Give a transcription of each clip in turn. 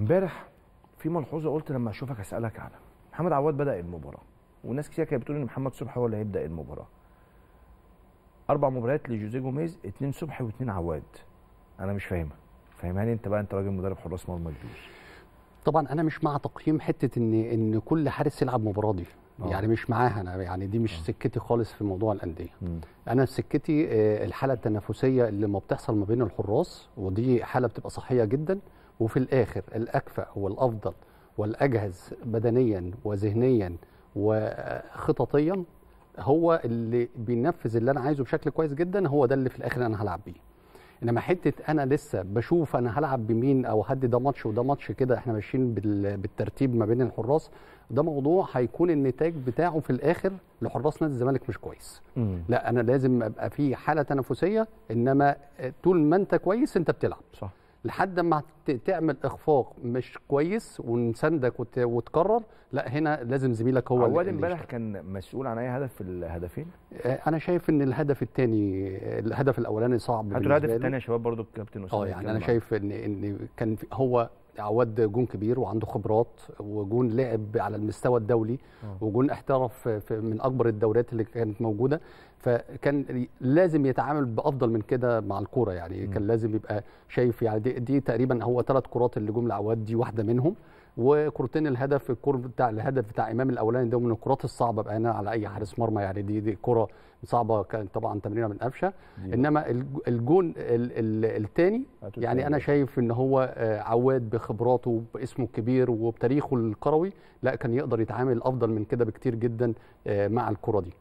امبارح في ملحوظه قلت لما اشوفك اسالك عنها محمد عواد بدا المباراه وناس كتير كانت بتقول ان محمد صبحي هو اللي هيبدا المباراه اربع مباريات لجوزيه جوميز اثنين صبحي واثنين عواد انا مش فاهمها فاهماني انت بقى انت راجل مدرب حراس مرمى كبير طبعا انا مش مع تقييم حته ان ان كل حارس يلعب مباراه دي أوه. يعني مش معاها انا يعني دي مش أوه. سكتي خالص في موضوع الانديه انا سكتي آه، الحاله التنافسيه اللي ما بتحصل ما بين الحراس ودي حاله بتبقى صحيه جدا وفي الآخر الأكفأ والأفضل والأجهز بدنيا وذهنيا وخططيا هو اللي بينفذ اللي أنا عايزه بشكل كويس جدا هو ده اللي في الآخر أنا هلعب بيه انما حته انا لسه بشوف انا هلعب بمين او حد ده ماتش وده ماتش كده احنا ماشيين بالترتيب ما بين الحراس ده موضوع هيكون النتاج بتاعه في الاخر لحراس نادي الزمالك مش كويس مم. لا انا لازم ابقى في حاله تنافسيه انما طول ما انت كويس انت بتلعب صح لحد ما تعمل اخفاق مش كويس ونساندك وتكرر لا هنا لازم زميلك هو اول امبارح كان مسؤول عن اي هدف في الهدفين آه، انا شايف ان الهدف الثاني الهدف الاولاني صعب هاتوا الهدف الثاني يا شباب برضو الكابتن اه يعني انا شايف ان ان كان هو عواد جون كبير وعنده خبرات وجون لعب على المستوى الدولي آه. وجون احترف من اكبر الدوريات اللي كانت موجوده فكان لازم يتعامل بافضل من كده مع الكوره يعني م. كان لازم يبقى شايف يعني دي, دي تقريبا هو ثلاث كرات اللي جم لعواد دي واحده منهم وكرتين الهدف الكور بتاع الهدف بتاع امام الاولاني ده من الكرات الصعبه بقى هنا يعني على اي حارس مرمى يعني دي دي كره صعبه كانت طبعا تمريره من قفشه انما الجون الثاني يعني انا شايف ان هو آه، عواد بخبراته باسمه الكبير وبتاريخه الكروي لا كان يقدر يتعامل افضل من كده بكتير جدا آه، مع الكره دي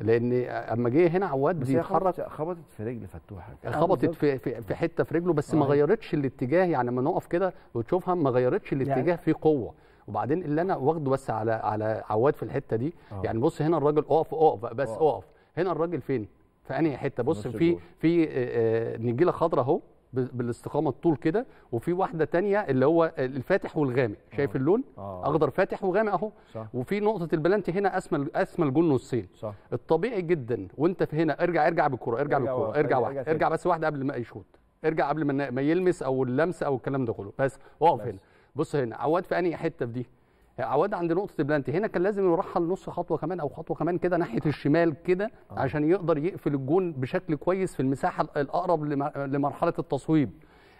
لان آه، اما جه هنا عواد بيتحرك خبطت في رجل فتوحه خبطت في في حته في رجله بس ما غيرتش الاتجاه يعني لما نقف كده وتشوفها ما غيرتش يعني الاتجاه يعني في قوه وبعدين اللي انا واخده بس على على عواد في الحته دي يعني بص هنا الراجل اقف اقف بس اقف هنا الراجل فين في انهي حته بص في في نجيله خضراء اهو بالاستقامه الطول كده وفي واحده تانية اللي هو الفاتح والغامق شايف آه. اللون آه. اخضر فاتح وغامق اهو وفي نقطه البلانتي هنا اسمى اسمى الجن نصين صح. الطبيعي جدا وانت في هنا ارجع ارجع بالكره ارجع, بالكره ارجع واحده ارجع, ارجع بس واحده قبل ما يشوط ارجع قبل ما ما يلمس او اللمس او الكلام ده كله بس اقف هنا بص هنا عواد في انهي حته في دي عواد عند نقطه بلانتي هنا كان لازم يرحل نص خطوه كمان او خطوه كمان كده ناحيه الشمال كده آه. عشان يقدر يقفل الجون بشكل كويس في المساحه الاقرب لمرحله التصويب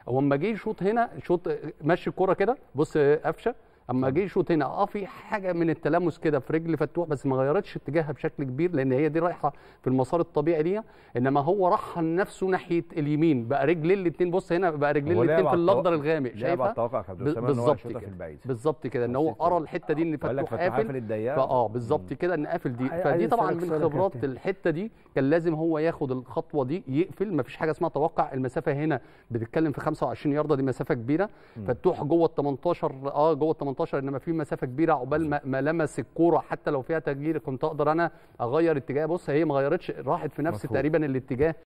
هو اما جه يشوط هنا شوط مشي الكوره كده بص قفشه اما جه شوط هنا اه في حاجه من التلامس كده في رجل فتوح بس ما غيرتش اتجاهها بشكل كبير لان هي دي رايحه في المسار الطبيعي ليها انما هو رحل نفسه ناحيه اليمين بقى رجلين الاثنين بص هنا بقى رجلين الاثنين في الاخضر الغامق شايفه بالظبط كده بالظبط كده ان هو قرا الحته دي ان فتوح قافل اه بالظبط كده ان قافل دي فدي طبعا من خبرات الحته دي كان لازم هو ياخد الخطوه دي يقفل ما فيش حاجه اسمها توقع المسافه هنا بتتكلم في 25 يارده دي مسافه كبيره فتوح جوه ال 18 اه جوه ال 18 انما في مسافه كبيره عقبال ما لمس الكوره حتى لو فيها تغيير كنت اقدر انا اغير اتجاه بص هي ما غيرتش راحت في نفس مفهوم. تقريبا الاتجاه